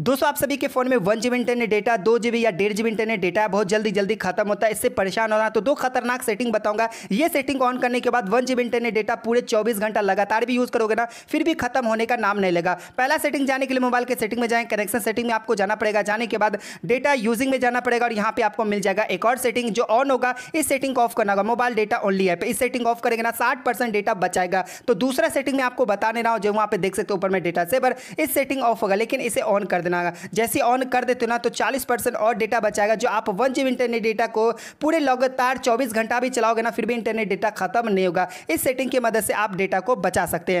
दोस्तों आप सभी के फोन में वन जीबी इंटरनेट डेटा दो जीबी या डेढ़ जीबी इंटरनेट डेटा बहुत जल्दी जल्दी खत्म होता है इससे परेशान होना तो दो खतरनाक सेटिंग बताऊंगा ये सेटिंग ऑन करने के बाद वन जीबी इंटरनेट डेटा पूरे 24 घंटा लगातार भी यूज करोगे ना फिर भी खत्म होने का नाम नहीं लेगा पहला सेटिंग जाने के लिए मोबाइल के सेटिंग में जाए कनेक्शन सेटिंग में आपको जाना पड़ेगा जाने के बाद डेटा यूजिंग में जाना पड़ेगा और यहाँ पे आपको मिल जाएगा एक और सेटिंग जो ऑन होगा इस सेटिंग को ऑफ करना होगा मोबाइल डेटा ओनली है इस सेटिंग ऑफ करेंगे ना साठ डेटा बचाएगा तो दूसरा सेटिंग में आपको बताने रहा हूँ जो वहाँ पे देख सकते हो ऊपर में डेटा सेवर इस सेटिंग ऑफ होगा लेकिन इसे ऑन देना जैसे ऑन कर देते ना तो चालीस परसेंट और डेटा बचाएगा जो आप वन जी इंटरनेट डेटा को पूरे लगातार चौबीस घंटा भी चलाओगे ना फिर भी इंटरनेट डेटा खत्म नहीं होगा इस सेटिंग की मदद से आप डेटा को बचा सकते हैं